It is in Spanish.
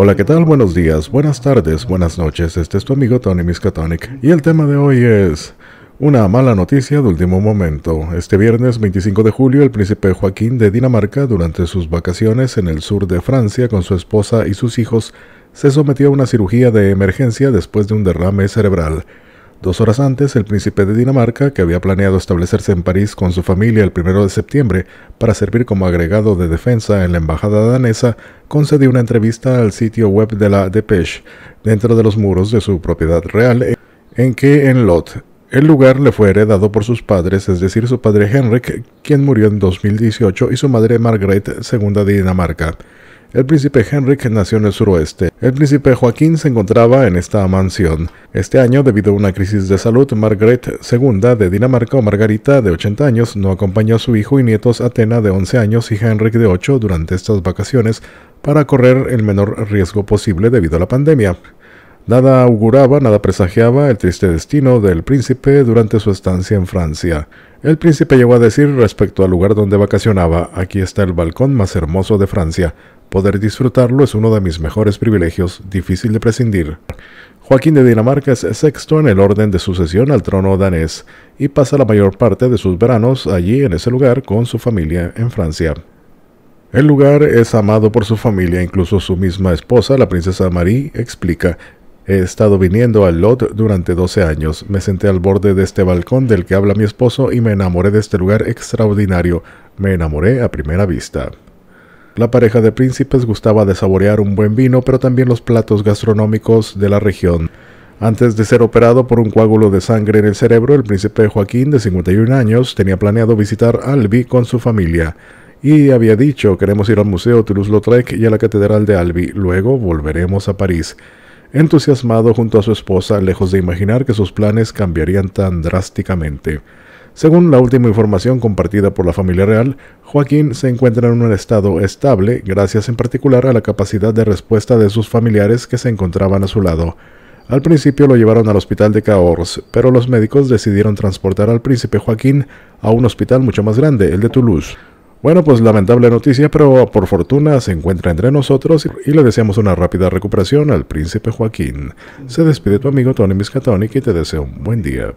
Hola, ¿qué tal? Buenos días, buenas tardes, buenas noches. Este es tu amigo Tony Miskatonic y el tema de hoy es una mala noticia de último momento. Este viernes 25 de julio, el príncipe Joaquín de Dinamarca, durante sus vacaciones en el sur de Francia con su esposa y sus hijos, se sometió a una cirugía de emergencia después de un derrame cerebral. Dos horas antes, el príncipe de Dinamarca, que había planeado establecerse en París con su familia el 1 de septiembre para servir como agregado de defensa en la embajada danesa, concedió una entrevista al sitio web de la Depeche, dentro de los muros de su propiedad real, en que en Lot, el lugar le fue heredado por sus padres, es decir, su padre Henrik, quien murió en 2018, y su madre Margaret, segunda de Dinamarca. El príncipe Henrik nació en el suroeste. El príncipe Joaquín se encontraba en esta mansión. Este año, debido a una crisis de salud, Margaret II de Dinamarca o Margarita de 80 años no acompañó a su hijo y nietos Atena de 11 años y Henrik de 8 durante estas vacaciones para correr el menor riesgo posible debido a la pandemia. Nada auguraba, nada presagiaba el triste destino del príncipe durante su estancia en Francia. El príncipe llegó a decir respecto al lugar donde vacacionaba, aquí está el balcón más hermoso de Francia, Poder disfrutarlo es uno de mis mejores privilegios, difícil de prescindir. Joaquín de Dinamarca es sexto en el orden de sucesión al trono danés y pasa la mayor parte de sus veranos allí en ese lugar con su familia en Francia. El lugar es amado por su familia, incluso su misma esposa, la princesa Marie, explica, He estado viniendo al Lot durante 12 años. Me senté al borde de este balcón del que habla mi esposo y me enamoré de este lugar extraordinario. Me enamoré a primera vista. La pareja de príncipes gustaba de saborear un buen vino, pero también los platos gastronómicos de la región. Antes de ser operado por un coágulo de sangre en el cerebro, el príncipe Joaquín, de 51 años, tenía planeado visitar Albi con su familia y había dicho, queremos ir al Museo Toulouse-Lautrec y a la Catedral de Albi, luego volveremos a París. Entusiasmado junto a su esposa, lejos de imaginar que sus planes cambiarían tan drásticamente. Según la última información compartida por la familia real, Joaquín se encuentra en un estado estable gracias en particular a la capacidad de respuesta de sus familiares que se encontraban a su lado. Al principio lo llevaron al hospital de Cahors, pero los médicos decidieron transportar al príncipe Joaquín a un hospital mucho más grande, el de Toulouse. Bueno, pues lamentable noticia, pero por fortuna se encuentra entre nosotros y le deseamos una rápida recuperación al príncipe Joaquín. Se despide tu amigo Tony Miskatonic y te deseo un buen día.